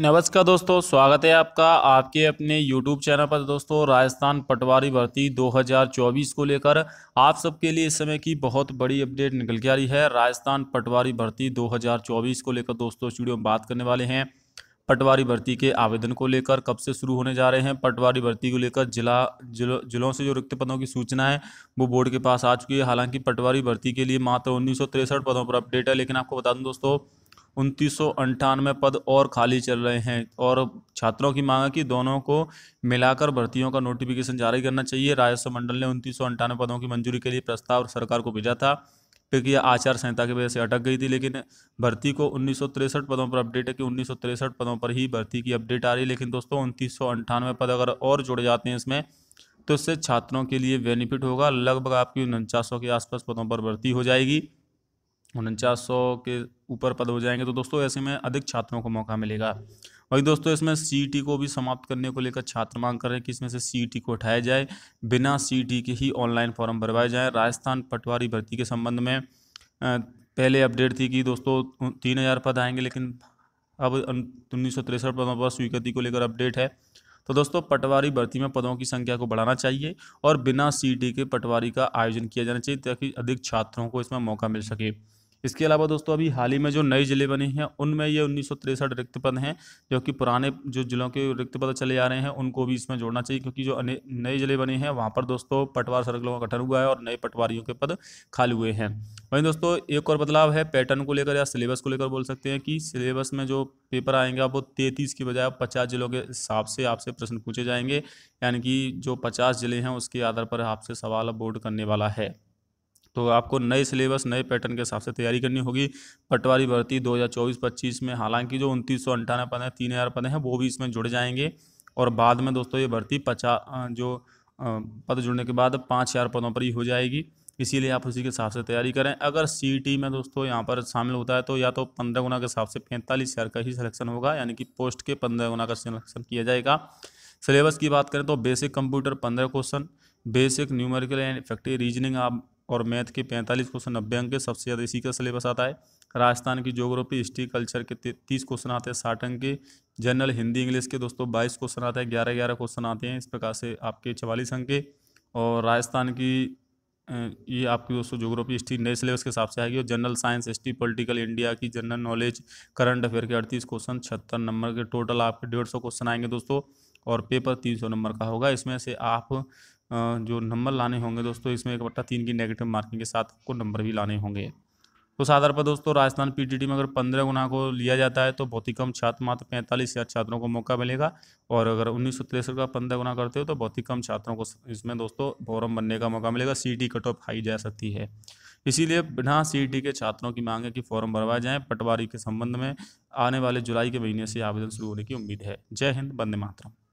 नमस्कार दोस्तों स्वागत है आपका आपके अपने YouTube चैनल पर दोस्तों राजस्थान पटवारी भर्ती 2024 को लेकर आप सबके लिए इस समय की बहुत बड़ी अपडेट निकल के आ रही है राजस्थान पटवारी भर्ती 2024 को लेकर दोस्तों स्टूडियो में बात करने वाले हैं पटवारी भर्ती के आवेदन को लेकर कब से शुरू होने जा रहे हैं पटवारी भर्ती को लेकर जिला जिलों जिलों से जो रिक्त पदों की सूचना है वो बोर्ड के पास आ चुकी है हालांकि पटवारी भर्ती के लिए मात्र उन्नीस पदों पर अपडेट है लेकिन आपको बता दूँ दोस्तों उनतीस पद और खाली चल रहे हैं और छात्रों की मांग है कि दोनों को मिलाकर भर्तियों का नोटिफिकेशन जारी करना चाहिए राजस्व मंडल ने उनतीस पदों की मंजूरी के लिए प्रस्ताव सरकार को भेजा था यह आचार संहिता की वजह से अटक गई थी लेकिन भर्ती को उन्नीस पदों पर अपडेट है कि उन्नीस पदों पर ही भर्ती की अपडेट आ रही है लेकिन दोस्तों उनतीस पद अगर और जुड़ जाते हैं इसमें तो इससे छात्रों के लिए बेनिफिट होगा लगभग आपकी उनचास के आसपास पदों पर भर्ती हो जाएगी उनचास सौ के ऊपर पद हो जाएंगे तो दोस्तों ऐसे में अधिक छात्रों को मौका मिलेगा वही दोस्तों इसमें सी को भी समाप्त करने को लेकर छात्र मांग कर रहे हैं कि इसमें से सी को उठाया जाए बिना सी के ही ऑनलाइन फॉर्म भरवाए जाए राजस्थान पटवारी भर्ती के संबंध में पहले अपडेट थी कि दोस्तों तीन हज़ार पद आएंगे लेकिन अब उन्नीस सौ तिरसठ पदों पर स्वीकृति को लेकर अपडेट है तो दोस्तों पटवारी भर्ती में पदों की संख्या को बढ़ाना चाहिए और बिना सी के पटवारी का आयोजन किया जाना चाहिए ताकि अधिक छात्रों को इसमें मौका मिल सके इसके अलावा दोस्तों अभी हाल ही में जो नए ज़िले बने हैं उनमें ये उन्नीस रिक्त पद हैं जो कि पुराने जो ज़िलों के रिक्त पद चले आ रहे हैं उनको भी इसमें जोड़ना चाहिए क्योंकि जो नए ज़िले बने हैं वहाँ पर दोस्तों पटवार सर्कलों का गठन हुआ है और नए पटवारियों के पद खाली हुए हैं वहीं दोस्तों एक और बदलाव है पैटर्न को लेकर या सिलेबस को लेकर बोल सकते हैं कि सिलेबस में जो पेपर आएंगे आप वो तैंतीस की बजाय पचास ज़िलों के हिसाब से आपसे प्रश्न पूछे जाएंगे यानी कि जो पचास ज़िले हैं उसके आधार पर आपसे सवाल बोर्ड करने वाला है तो आपको नए सिलेबस नए पैटर्न के हिसाब से तैयारी करनी होगी पटवारी भर्ती 2024-25 में हालांकि जो उनतीस सौ अंठानवे पद हैं तीन हज़ार पद हैं वो भी इसमें जुड़ जाएंगे और बाद में दोस्तों ये भर्ती पचास जो पद जुड़ने के बाद पाँच हज़ार पदों पर ही हो जाएगी इसीलिए आप उसी के हिसाब से तैयारी करें अगर सी में दोस्तों यहाँ पर शामिल होता है तो या तो पंद्रह गुना के हिसाब से पैंतालीस हज़ार का ही सिलेक्शन होगा यानी कि पोस्ट के पंद्रह गुना का सिलेक्शन किया जाएगा सिलेबस की बात करें तो बेसिक कंप्यूटर पंद्रह question basic numerical and effective reasoning आप और मैथ के पैंतालीस क्वेश्चन नब्बे अंक के सबसे ज़्यादा इसी का सिलेबस आता है राजस्थान की जोग्राफी हिस्ट्री कल्चर के तीस क्वेश्चन आते हैं साठ अंक के जनरल हिंदी इंग्लिश के दोस्तों बाईस क्वेश्चन आते हैं ग्यारह ग्यारह क्वेश्चन आते हैं इस प्रकार से आपके चवालीस अंक के और राजस्थान की ये आपकी दोस्तों जोग्राफी हिस्ट्री नए सिलेबस के हिसाब से आएगी और general science history political India की जनरल नॉलेज करंट अफेयर के अड़तीस क्वेश्चन छहत्तर नंबर के टोटल आपके डेढ़ सौ क्वेश्चन आएंगे दोस्तों और पेपर तीन सौ नंबर का होगा इसमें से आप जो नंबर लाने होंगे दोस्तों इसमें एक बट्टा तीन की नेगेटिव मार्किंग के साथ आपको नंबर भी लाने होंगे उस तो आधार पर दोस्तों राजस्थान पीटीटी में अगर पंद्रह गुना को लिया जाता है तो बहुत ही कम छात्र मात्र पैंतालीस हज़ार छात्रों को मौका मिलेगा और अगर उन्नीस सौ तिरसठ का पंद्रह गुना करते हो तो बहुत ही कम छात्रों को इसमें दोस्तों फॉरम बनने का मौका मिलेगा सी कट ऑफ हाई जा सकती है इसीलिए बिना सी के छात्रों की मांग है कि फॉर्म भरवाए जाएँ पटवारी के संबंध में आने वाले जुलाई के महीने से आवेदन शुरू होने की उम्मीद है जय हिंद बंदे मातरम